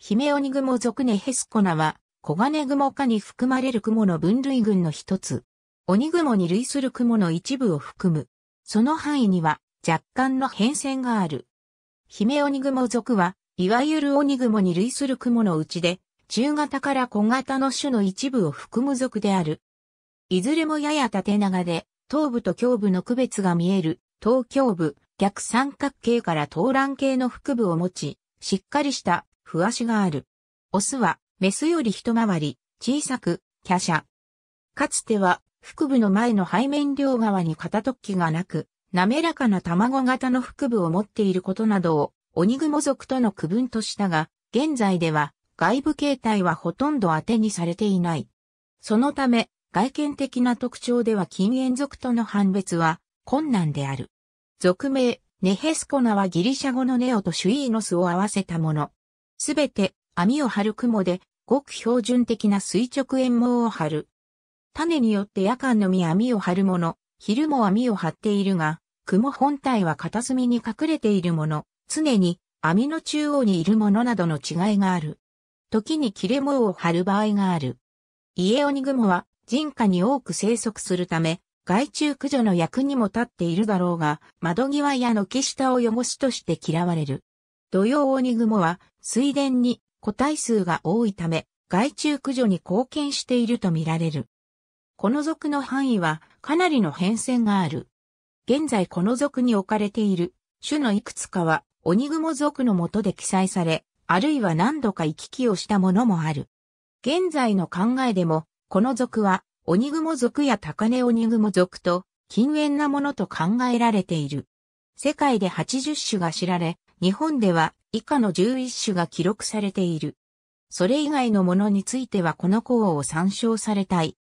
ヒメオニグモ属ネヘスコナは、コガネグモ科に含まれる雲の分類群の一つ。オニグモに類する雲の一部を含む。その範囲には若干の変遷がある。ヒメオニグモ属は、いわゆるオニグモに類する雲のうちで、中型から小型の種の一部を含む属である。いずれもやや縦長で、頭部と胸部の区別が見える、頭胸部、逆三角形から頭卵形の腹部を持ち、しっかりしたふわしがある。オスは、メスより一回り、小さく、華奢。かつては、腹部の前の背面両側に片突起がなく、滑らかな卵型の腹部を持っていることなどを、オニグモ族との区分としたが、現在では、外部形態はほとんど当てにされていない。そのため、外見的な特徴では禁煙族との判別は困難である。俗名、ネヘスコナはギリシャ語のネオとシュイーノスを合わせたもの。すべて網を張る雲で、ごく標準的な垂直円網を張る。種によって夜間のみ網を張るもの、昼も網を張っているが、雲本体は片隅に隠れているもの、常に網の中央にいるものなどの違いがある。時に切れ網を張る場合がある。イエオニグモは人家に多く生息するため、害虫駆除の役にも立っているだろうが、窓際や軒下を汚しとして嫌われる。土用鬼雲は水田に個体数が多いため、害虫駆除に貢献しているとみられる。この属の範囲はかなりの変遷がある。現在この属に置かれている種のいくつかは鬼雲属の下で記載され、あるいは何度か行き来をしたものもある。現在の考えでも、この属は鬼雲属や高根鬼雲属と近縁なものと考えられている。世界で80種が知られ、日本では以下の11種が記録されている。それ以外のものについてはこの項を参照されたい。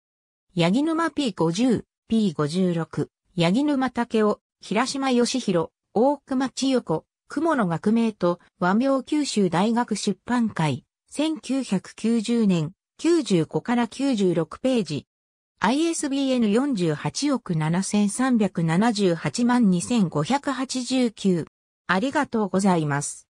ヤギ沼 P50、P56、ヤギ沼竹雄、平島義弘、大熊千代子、雲の学名と和名九州大学出版会、1990年、95から96ページ。ISBN48 億7378万2589。ありがとうございます。